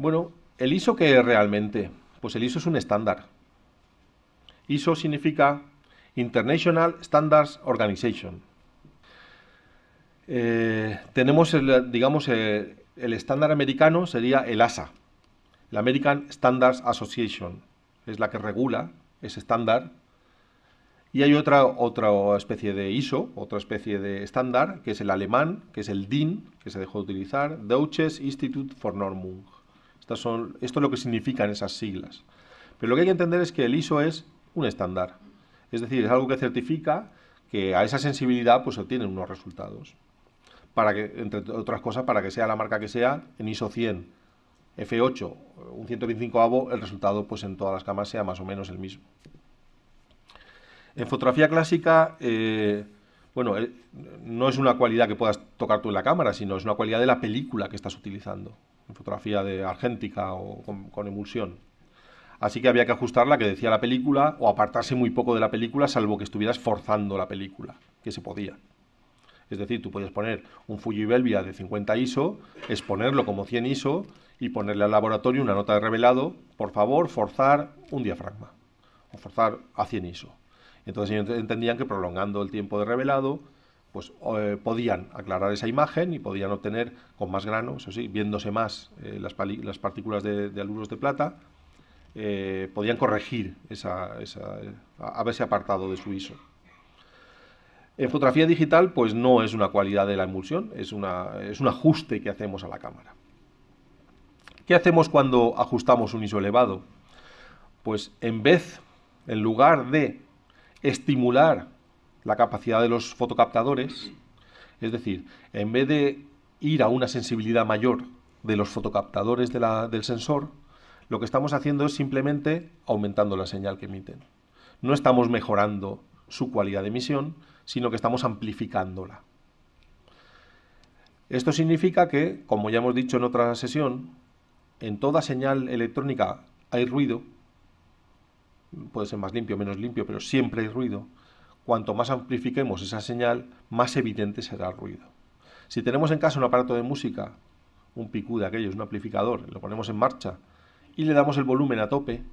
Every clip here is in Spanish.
Bueno, ¿el ISO qué es realmente? Pues el ISO es un estándar. ISO significa International Standards Organization. Eh, tenemos, digamos, eh, el, estándar americano sería el ASA, la American Standards Association, es la que regula ese estándar. Y hay otra, otra especie de ISO, otra especie de estándar, que es el alemán, que es el DIN, que se dejó de utilizar, Deutsches Institut for Normung son, esto es lo que significan esas siglas. Pero lo que hay que entender es que el ISO es un estándar. Es decir, es algo que certifica que a esa sensibilidad pues obtienen unos resultados. Para que, entre otras cosas, para que sea la marca que sea, en ISO 100, F8, un 125 avo, el resultado pues en todas las cámaras sea más o menos el mismo. En fotografía clásica, eh, bueno, eh, no es una cualidad que puedas tocar tú en la cámara, sino es una cualidad de la película que estás utilizando fotografía de argéntica o con, emulsión. Así que había que ajustar la que decía la película o apartarse muy poco de la película, salvo que estuvieras forzando la película, que se podía. Es decir, tú podías poner un Fuji Belvia de 50 ISO, exponerlo como 100 ISO y ponerle al laboratorio una nota de revelado, por favor, forzar un diafragma o forzar a 100 ISO. Entonces ellos entendían que prolongando el tiempo de revelado pues eh, podían aclarar esa imagen y podían obtener con más grano, eso sí, viéndose más eh, las, partículas de, de, de plata, eh, podían corregir esa, apartado de su ISO. En fotografía digital, pues no es una cualidad de la emulsión, es, una, es un ajuste que hacemos a la cámara. ¿Qué hacemos cuando ajustamos un ISO elevado? Pues en vez, en lugar de estimular la capacidad de los fotocaptadores. Es decir, en vez de ir a una sensibilidad mayor de los fotocaptadores del sensor, lo que estamos haciendo es simplemente aumentando la señal que emiten. No estamos mejorando su cualidad de emisión, sino que estamos amplificándola. Esto significa que, como ya hemos dicho en otra sesión, en toda señal electrónica hay ruido, puede ser más limpio o menos limpio, pero siempre hay ruido, cuanto más amplifiquemos esa señal, más evidente será el ruido. Si tenemos en casa un aparato de música, un picú de aquellos, un amplificador, lo ponemos en marcha y le damos el volumen a tope,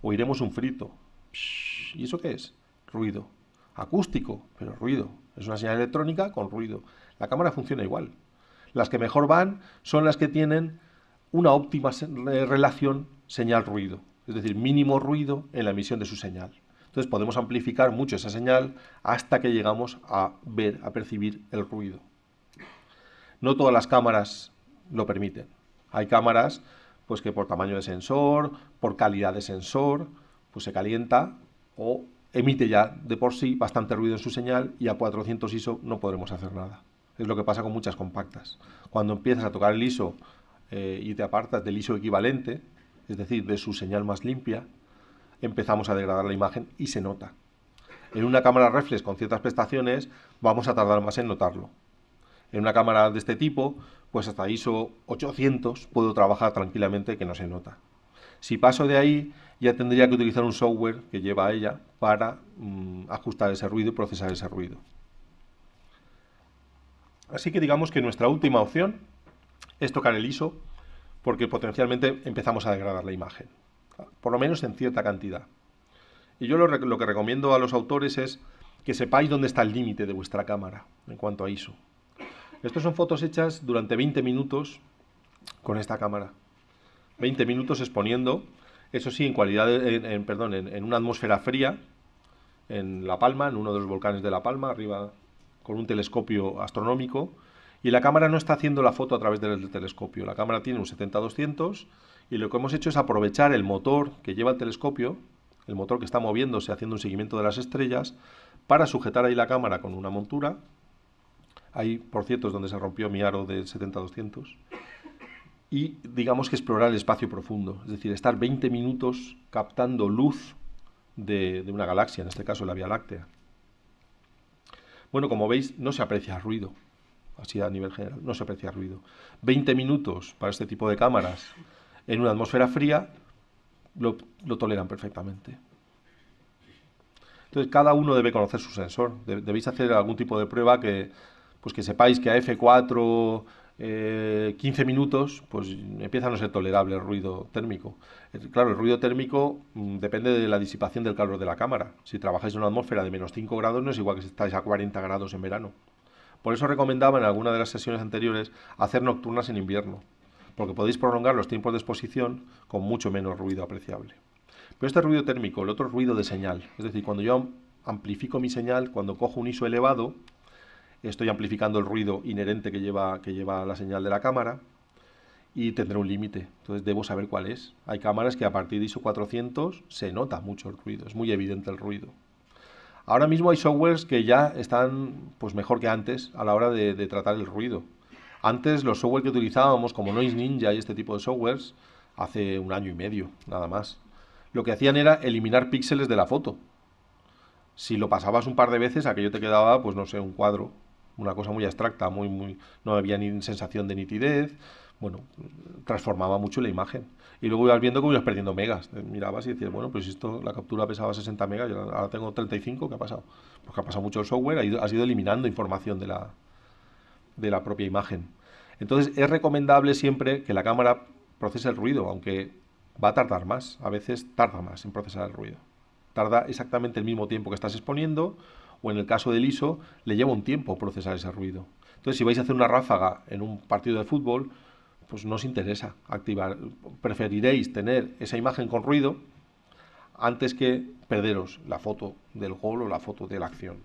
oiremos un frito. ¿Y eso qué es? Ruido. Acústico, pero ruido. Es una señal electrónica con ruido. La cámara funciona igual. Las que mejor van son las que tienen una óptima eh, relación señal-ruido, es decir, mínimo ruido en la emisión de su señal. Entonces podemos amplificar mucho esa señal hasta que llegamos a ver, a percibir el ruido. No todas las cámaras lo permiten. Hay cámaras pues que por tamaño de sensor, por calidad de sensor, pues se calienta o emite ya de por sí bastante ruido en su señal y a 400 ISO no podremos hacer nada. Es lo que pasa con muchas compactas. Cuando empiezas a tocar el ISO eh, y te apartas del ISO equivalente, es decir, de su señal más limpia, empezamos a degradar la imagen y se nota. En una cámara reflex con ciertas prestaciones vamos a tardar más en notarlo. En una cámara de este tipo, pues hasta ISO 800 puedo trabajar tranquilamente que no se nota. Si paso de ahí, ya tendría que utilizar un software que lleva a ella para mm, ajustar ese ruido y procesar ese ruido. Así que digamos que nuestra última opción es tocar el ISO porque potencialmente empezamos a degradar la imagen por lo menos en cierta cantidad. Y yo lo, que recomiendo a los autores es que sepáis dónde está el límite de vuestra cámara en cuanto a ISO. Estas son fotos hechas durante 20 minutos con esta cámara. 20 minutos exponiendo, eso sí, en calidad, perdón, en, una atmósfera fría, en La Palma, en uno de los volcanes de La Palma, arriba con un telescopio astronómico, y la cámara no está haciendo la foto a través del telescopio. La cámara tiene un 70-200 y lo que hemos hecho es aprovechar el motor que lleva el telescopio, el motor que está moviéndose haciendo un seguimiento de las estrellas, para sujetar ahí la cámara con una montura. Ahí, por cierto, es donde se rompió mi aro de 70-200. Y digamos que explorar el espacio profundo, es decir, estar 20 minutos captando luz de, de una galaxia, en este caso la Vía Láctea. Bueno, como veis, no se aprecia ruido, así a nivel general, no se aprecia ruido. 20 minutos para este tipo de cámaras en una atmósfera fría lo, toleran perfectamente. Entonces, cada uno debe conocer su sensor. debéis hacer algún tipo de prueba que, pues que sepáis que a F4 15 eh, minutos, pues empieza a no ser tolerable el ruido térmico. Eh, claro, el ruido térmico mm, depende de la disipación del calor de la cámara. Si trabajáis en una atmósfera de menos 5 grados, no es igual que si estáis a 40 grados en verano. Por eso recomendaba en alguna de las sesiones anteriores hacer nocturnas en invierno, porque podéis prolongar los tiempos de exposición con mucho menos ruido apreciable. Pero este ruido térmico, el otro ruido de señal, es decir, cuando yo amplifico mi señal, cuando cojo un ISO elevado, estoy amplificando el ruido inherente que lleva, que lleva la señal de la cámara y tendré un límite. Entonces debo saber cuál es. Hay cámaras que a partir de ISO 400 se nota mucho el ruido, es muy evidente el ruido. Ahora mismo hay softwares que ya están pues mejor que antes a la hora de, tratar el ruido. Antes los softwares que utilizábamos como Noise Ninja y este tipo de softwares hace un año y medio, nada más. Lo que hacían era eliminar píxeles de la foto. Si lo pasabas un par de veces, aquello te quedaba, pues no sé, un cuadro, una cosa muy abstracta, muy, muy, no había ni sensación de nitidez, bueno, transformaba mucho la imagen. Y luego ibas viendo cómo ibas perdiendo megas. Eh, mirabas y decías, bueno, pues esto, la captura pesaba 60 megas, ahora tengo 35, ¿qué ha pasado? Pues ha pasado mucho el software, ha ido, has ido eliminando información de la, de la propia imagen. Entonces es recomendable siempre que la cámara procese el ruido, aunque va a tardar más. A veces tarda más en procesar el ruido. Tarda exactamente el mismo tiempo que estás exponiendo, o en el caso del ISO, le lleva un tiempo procesar ese ruido. Entonces, si vais a hacer una ráfaga en un partido de fútbol, pues no os interesa activar. Preferiréis tener esa imagen con ruido antes que perderos la foto del gol o la foto de la acción.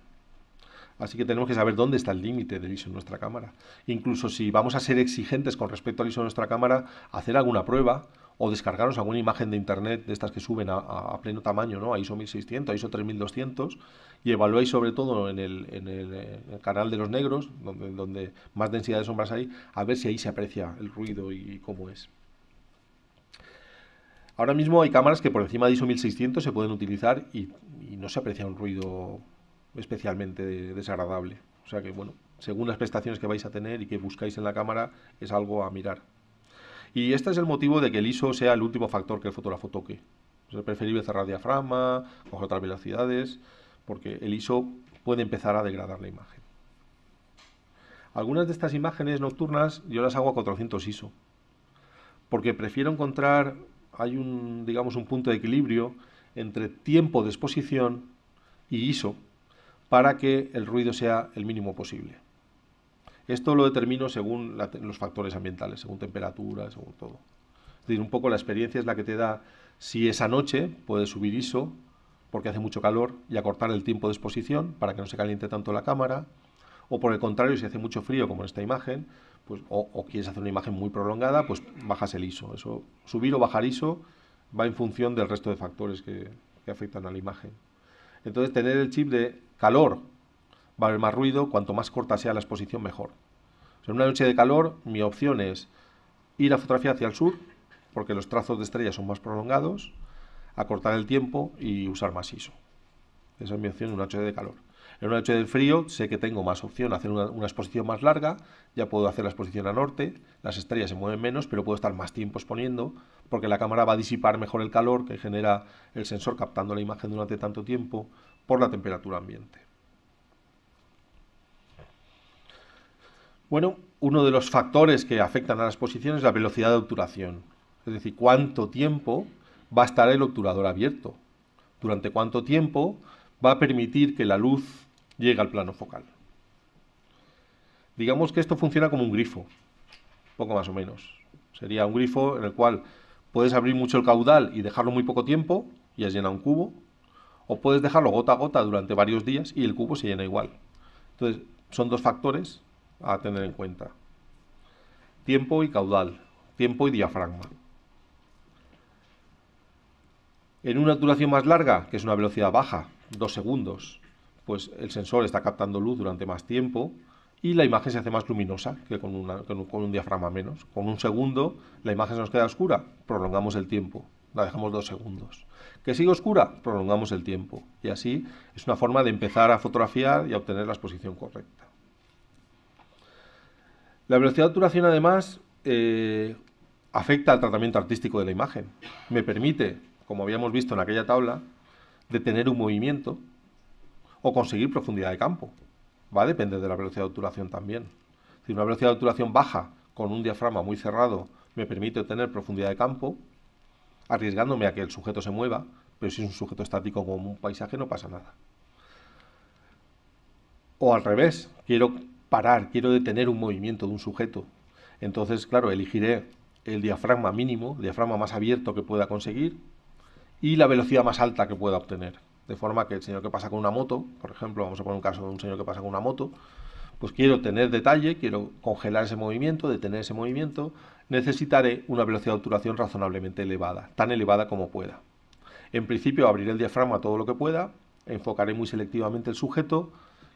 Así que tenemos que saber dónde está el límite del ISO en nuestra cámara. Incluso si vamos a ser exigentes con respecto al ISO de nuestra cámara, hacer alguna prueba o descargaros alguna imagen de internet de estas que suben a, pleno tamaño, ¿no? a ISO 1600, a ISO 3200, y evaluáis sobre todo en el, canal de los negros, donde, donde, más densidad de sombras hay, a ver si ahí se aprecia el ruido y, cómo es. Ahora mismo hay cámaras que por encima de ISO 1600 se pueden utilizar y, y no se aprecia un ruido especialmente desagradable. O sea que, bueno, según las prestaciones que vais a tener y que buscáis en la cámara, es algo a mirar. Y este es el motivo de que el ISO sea el último factor que el fotógrafo toque. Es preferible cerrar diafragma, o otras velocidades, porque el ISO puede empezar a degradar la imagen. Algunas de estas imágenes nocturnas yo las hago a 400 ISO, porque prefiero encontrar, hay un, digamos, un punto de equilibrio entre tiempo de exposición y ISO para que el ruido sea el mínimo posible. Esto lo determino según los factores ambientales, según temperatura, según todo. Es decir, un poco la experiencia es la que te da si esa noche puedes subir ISO porque hace mucho calor y acortar el tiempo de exposición para que no se caliente tanto la cámara, o por el contrario, si hace mucho frío, como en esta imagen, pues, o, quieres hacer una imagen muy prolongada, pues bajas el ISO. Eso, subir o bajar ISO va en función del resto de factores que afectan a la imagen. Entonces, tener el chip de calor va a haber más ruido, cuanto más corta sea la exposición mejor. en una noche de calor mi opción es ir a fotografía hacia el sur, porque los trazos de estrellas son más prolongados, acortar el tiempo y usar más ISO. Esa es mi opción en una noche de calor. En una noche de frío sé que tengo más opción, hacer una, una, exposición más larga, ya puedo hacer la exposición a norte, las estrellas se mueven menos, pero puedo estar más tiempo exponiendo, porque la cámara va a disipar mejor el calor que genera el sensor captando la imagen durante tanto tiempo por la temperatura ambiente. Bueno, uno de los factores que afectan a las posiciones es la velocidad de obturación, es decir, cuánto tiempo va a estar el obturador abierto, durante cuánto tiempo va a permitir que la luz llegue al plano focal. Digamos que esto funciona como un grifo, poco más o menos. Sería un grifo en el cual puedes abrir mucho el caudal y dejarlo muy poco tiempo y has llena un cubo, o puedes dejarlo gota a gota durante varios días y el cubo se llena igual. Entonces, son dos factores a tener en cuenta. Tiempo y caudal, tiempo y diafragma. En una duración más larga, que es una velocidad baja, dos segundos, pues el sensor está captando luz durante más tiempo y la imagen se hace más luminosa que con, un, con un diafragma menos. Con un segundo la imagen se nos queda oscura, prolongamos el tiempo, la dejamos dos segundos. ¿Que sigue oscura? Prolongamos el tiempo. Y así es una forma de empezar a fotografiar y a obtener la exposición correcta. La velocidad de obturación, además, eh, afecta al tratamiento artístico de la imagen. Me permite, como habíamos visto en aquella tabla, detener un movimiento o conseguir profundidad de campo. Va a depender de la velocidad de obturación también. Si una velocidad de obturación baja con un diafragma muy cerrado me permite obtener profundidad de campo, arriesgándome a que el sujeto se mueva, pero si es un sujeto estático como un paisaje no pasa nada. O al revés, quiero parar, quiero detener un movimiento de un sujeto. Entonces, claro, elegiré el diafragma mínimo, el diafragma más abierto que pueda conseguir y la velocidad más alta que pueda obtener. De forma que el señor que pasa con una moto, por ejemplo, vamos a poner un caso de un señor que pasa con una moto, pues quiero tener detalle, quiero congelar ese movimiento, detener ese movimiento, necesitaré una velocidad de obturación razonablemente elevada, tan elevada como pueda. En principio abriré el diafragma todo lo que pueda, enfocaré muy selectivamente el sujeto,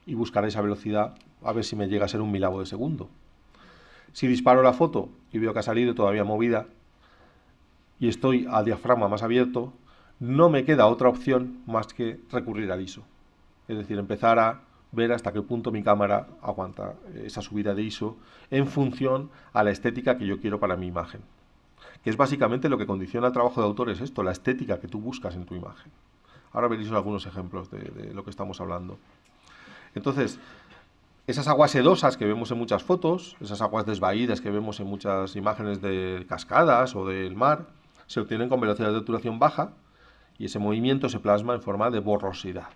y buscaré esa velocidad a ver si me llega a ser un milavo de segundo. Si disparo la foto y veo que ha salido todavía movida y estoy al diafragma más abierto, no me queda otra opción más que recurrir al ISO. Es decir, empezar a ver hasta qué punto mi cámara aguanta esa subida de ISO en función a la estética que yo quiero para mi imagen. Que es básicamente lo que condiciona el trabajo de autor, es esto, la estética que tú buscas en tu imagen. Ahora veréis algunos ejemplos de, de lo que estamos hablando. Entonces, esas aguas sedosas que vemos en muchas fotos, esas aguas desvaídas que vemos en muchas imágenes de cascadas o del mar, se obtienen con velocidad de obturación baja y ese movimiento se plasma en forma de borrosidad.